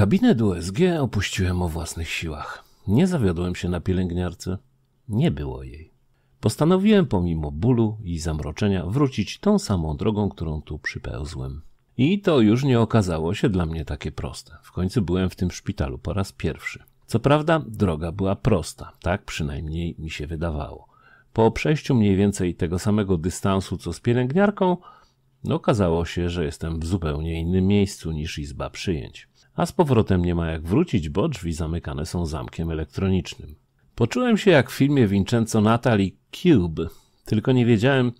Gabinet USG opuściłem o własnych siłach. Nie zawiodłem się na pielęgniarce. Nie było jej. Postanowiłem pomimo bólu i zamroczenia wrócić tą samą drogą, którą tu przypełzłem. I to już nie okazało się dla mnie takie proste. W końcu byłem w tym szpitalu po raz pierwszy. Co prawda, droga była prosta, tak przynajmniej mi się wydawało. Po przejściu mniej więcej tego samego dystansu co z pielęgniarką, okazało się, że jestem w zupełnie innym miejscu niż izba przyjęć a z powrotem nie ma jak wrócić, bo drzwi zamykane są zamkiem elektronicznym. Poczułem się jak w filmie Vincenzo Natali Cube, tylko nie wiedziałem,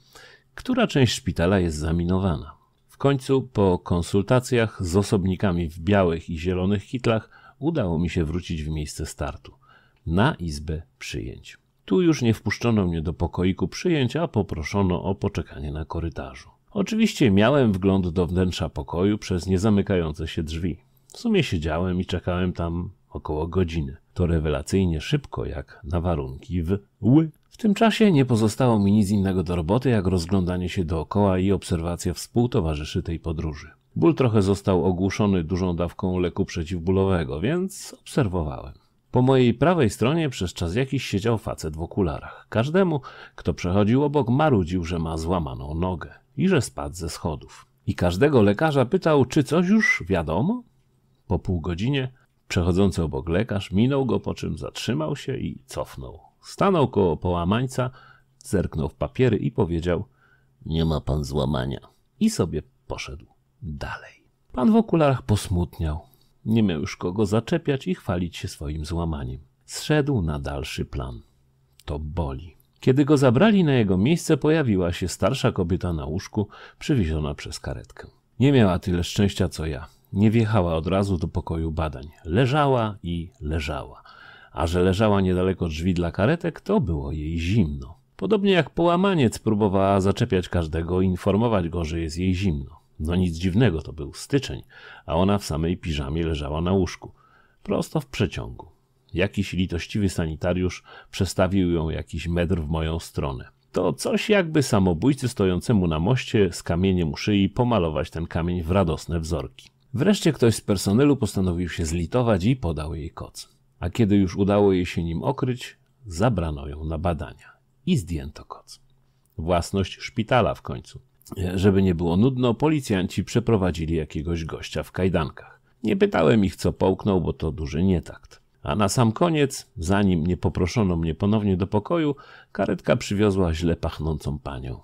która część szpitala jest zaminowana. W końcu, po konsultacjach z osobnikami w białych i zielonych kitlach, udało mi się wrócić w miejsce startu na izbę przyjęć. Tu już nie wpuszczono mnie do pokoiku przyjęć, a poproszono o poczekanie na korytarzu. Oczywiście miałem wgląd do wnętrza pokoju przez niezamykające się drzwi. W sumie siedziałem i czekałem tam około godziny. To rewelacyjnie szybko jak na warunki w ły. W tym czasie nie pozostało mi nic innego do roboty, jak rozglądanie się dookoła i obserwacja współtowarzyszy tej podróży. Ból trochę został ogłuszony dużą dawką leku przeciwbólowego, więc obserwowałem. Po mojej prawej stronie przez czas jakiś siedział facet w okularach. Każdemu, kto przechodził obok, marudził, że ma złamaną nogę i że spadł ze schodów. I każdego lekarza pytał, czy coś już wiadomo? Po pół godzinie przechodzący obok lekarz minął go, po czym zatrzymał się i cofnął. Stanął koło połamańca, zerknął w papiery i powiedział nie ma pan złamania. I sobie poszedł dalej. Pan w okularach posmutniał. Nie miał już kogo zaczepiać i chwalić się swoim złamaniem. Zszedł na dalszy plan. To boli. Kiedy go zabrali na jego miejsce, pojawiła się starsza kobieta na łóżku, przywieziona przez karetkę. Nie miała tyle szczęścia co ja nie wjechała od razu do pokoju badań. Leżała i leżała. A że leżała niedaleko drzwi dla karetek, to było jej zimno. Podobnie jak połamaniec próbowała zaczepiać każdego i informować go, że jest jej zimno. No nic dziwnego, to był styczeń, a ona w samej piżamie leżała na łóżku. Prosto w przeciągu. Jakiś litościwy sanitariusz przestawił ją jakiś metr w moją stronę. To coś jakby samobójcy stojącemu na moście z kamieniem u szyi pomalować ten kamień w radosne wzorki. Wreszcie ktoś z personelu postanowił się zlitować i podał jej koc. A kiedy już udało jej się nim okryć, zabrano ją na badania i zdjęto koc. Własność szpitala w końcu. Żeby nie było nudno, policjanci przeprowadzili jakiegoś gościa w kajdankach. Nie pytałem ich, co połknął, bo to duży nietakt. A na sam koniec, zanim nie poproszono mnie ponownie do pokoju, karetka przywiozła źle pachnącą panią.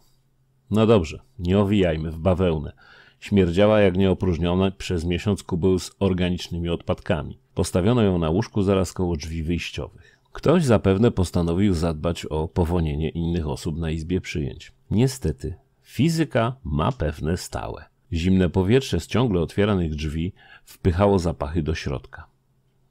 No dobrze, nie owijajmy w bawełnę. Śmierdziała jak nieopróżnione przez miesiąc kubeł z organicznymi odpadkami. Postawiono ją na łóżku zaraz koło drzwi wyjściowych. Ktoś zapewne postanowił zadbać o powonienie innych osób na izbie przyjęć. Niestety, fizyka ma pewne stałe. Zimne powietrze z ciągle otwieranych drzwi wpychało zapachy do środka.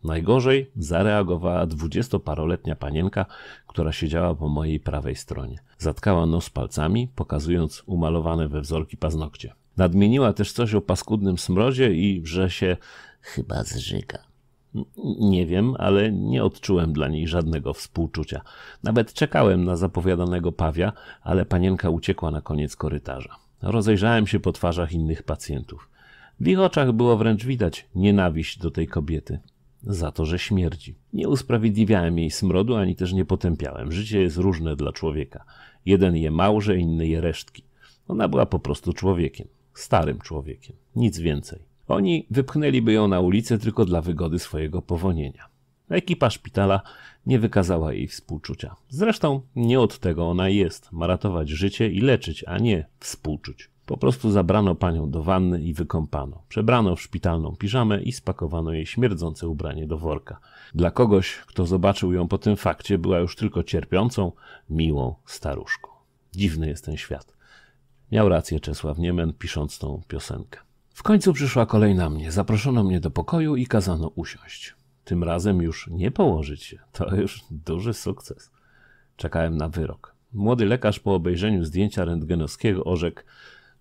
Najgorzej zareagowała dwudziestoparoletnia panienka, która siedziała po mojej prawej stronie. Zatkała nos palcami, pokazując umalowane we wzorki paznokcie. Nadmieniła też coś o paskudnym smrodzie i że się chyba zżyga. Nie wiem, ale nie odczułem dla niej żadnego współczucia. Nawet czekałem na zapowiadanego pawia, ale panienka uciekła na koniec korytarza. Rozejrzałem się po twarzach innych pacjentów. W ich oczach było wręcz widać nienawiść do tej kobiety. Za to, że śmierdzi. Nie usprawiedliwiałem jej smrodu, ani też nie potępiałem. Życie jest różne dla człowieka. Jeden je małże, inny je resztki. Ona była po prostu człowiekiem starym człowiekiem, nic więcej. Oni wypchnęliby ją na ulicę tylko dla wygody swojego powonienia. Ekipa szpitala nie wykazała jej współczucia. Zresztą nie od tego ona jest, ma ratować życie i leczyć, a nie współczuć. Po prostu zabrano panią do wanny i wykąpano. Przebrano w szpitalną piżamę i spakowano jej śmierdzące ubranie do worka. Dla kogoś, kto zobaczył ją po tym fakcie, była już tylko cierpiącą, miłą staruszką. Dziwny jest ten świat. Miał rację Czesław Niemen, pisząc tą piosenkę. W końcu przyszła kolej na mnie. Zaproszono mnie do pokoju i kazano usiąść. Tym razem już nie położyć się. To już duży sukces. Czekałem na wyrok. Młody lekarz po obejrzeniu zdjęcia rentgenowskiego orzekł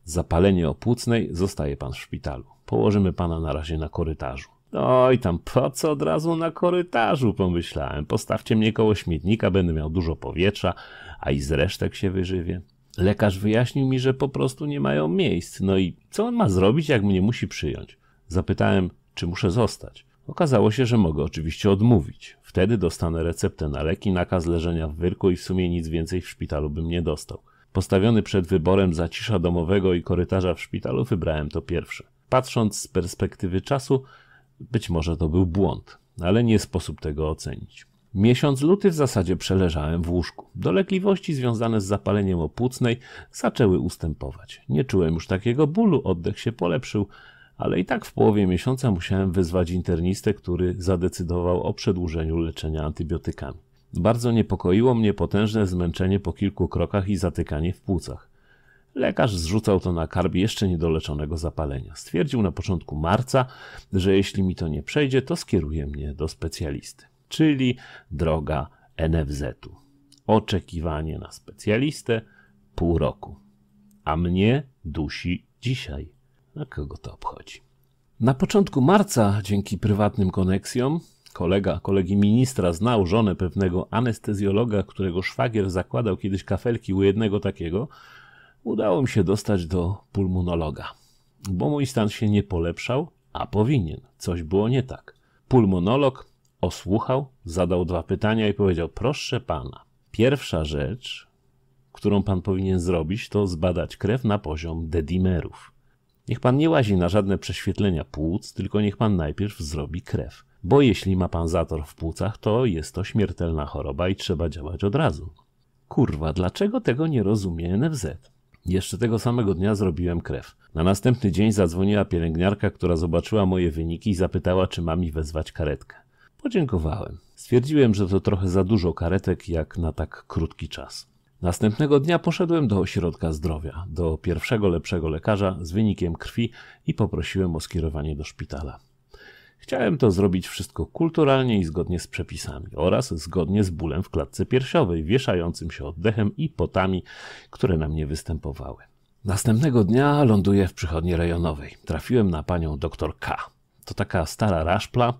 zapalenie opłucnej, zostaje pan w szpitalu. Położymy pana na razie na korytarzu. Oj tam, po co od razu na korytarzu, pomyślałem. Postawcie mnie koło śmietnika, będę miał dużo powietrza, a i z resztek się wyżywię. Lekarz wyjaśnił mi, że po prostu nie mają miejsc. No i co on ma zrobić, jak mnie musi przyjąć? Zapytałem, czy muszę zostać. Okazało się, że mogę oczywiście odmówić. Wtedy dostanę receptę na leki, nakaz leżenia w wyrku i w sumie nic więcej w szpitalu bym nie dostał. Postawiony przed wyborem zacisza domowego i korytarza w szpitalu, wybrałem to pierwsze. Patrząc z perspektywy czasu, być może to był błąd, ale nie sposób tego ocenić. Miesiąc luty w zasadzie przeleżałem w łóżku. Dolegliwości związane z zapaleniem opłucnej zaczęły ustępować. Nie czułem już takiego bólu, oddech się polepszył, ale i tak w połowie miesiąca musiałem wezwać internistę, który zadecydował o przedłużeniu leczenia antybiotykami. Bardzo niepokoiło mnie potężne zmęczenie po kilku krokach i zatykanie w płucach. Lekarz zrzucał to na karb jeszcze niedoleczonego zapalenia. Stwierdził na początku marca, że jeśli mi to nie przejdzie, to skieruje mnie do specjalisty czyli droga NFZ-u. Oczekiwanie na specjalistę pół roku. A mnie dusi dzisiaj. A kogo to obchodzi? Na początku marca, dzięki prywatnym koneksjom, kolega kolegi ministra znał żonę pewnego anestezjologa, którego szwagier zakładał kiedyś kafelki u jednego takiego, udało mi się dostać do pulmonologa. Bo mój stan się nie polepszał, a powinien. Coś było nie tak. Pulmonolog Osłuchał, zadał dwa pytania i powiedział: Proszę pana, pierwsza rzecz, którą pan powinien zrobić, to zbadać krew na poziom dedimerów. Niech pan nie łazi na żadne prześwietlenia płuc, tylko niech pan najpierw zrobi krew. Bo jeśli ma pan zator w płucach, to jest to śmiertelna choroba i trzeba działać od razu. Kurwa, dlaczego tego nie rozumie NFZ? Jeszcze tego samego dnia zrobiłem krew. Na następny dzień zadzwoniła pielęgniarka, która zobaczyła moje wyniki i zapytała, czy mam mi wezwać karetkę. Podziękowałem. Stwierdziłem, że to trochę za dużo karetek jak na tak krótki czas. Następnego dnia poszedłem do ośrodka zdrowia, do pierwszego lepszego lekarza z wynikiem krwi i poprosiłem o skierowanie do szpitala. Chciałem to zrobić wszystko kulturalnie i zgodnie z przepisami oraz zgodnie z bólem w klatce piersiowej, wieszającym się oddechem i potami, które na mnie występowały. Następnego dnia ląduję w przychodni rejonowej. Trafiłem na panią doktor K. To taka stara raszpla,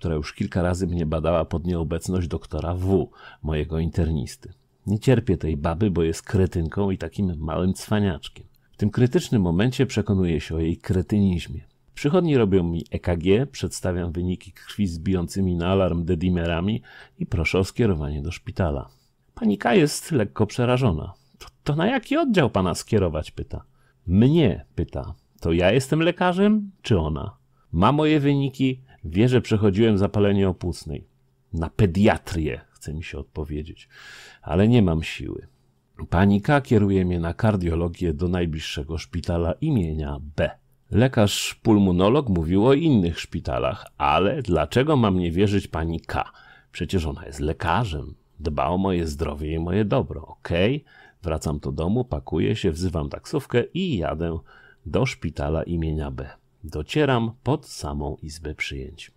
która już kilka razy mnie badała pod nieobecność doktora W, mojego internisty. Nie cierpię tej baby, bo jest kretynką i takim małym cwaniaczkiem. W tym krytycznym momencie przekonuję się o jej kretynizmie. Przychodni robią mi EKG, przedstawiam wyniki krwi z bijącymi na alarm dedimerami i proszę o skierowanie do szpitala. Panika jest lekko przerażona. To, to na jaki oddział pana skierować? pyta. Mnie, pyta. To ja jestem lekarzem, czy ona? Ma moje wyniki, Wie, że przechodziłem zapalenie opłucnej. Na pediatrię, chce mi się odpowiedzieć, ale nie mam siły. Pani K kieruje mnie na kardiologię do najbliższego szpitala imienia B. Lekarz pulmonolog mówił o innych szpitalach, ale dlaczego mam nie wierzyć pani K? Przecież ona jest lekarzem. Dba o moje zdrowie i moje dobro, okej? Wracam do domu, pakuję się, wzywam taksówkę i jadę do szpitala imienia B. Docieram pod samą izbę przyjęć.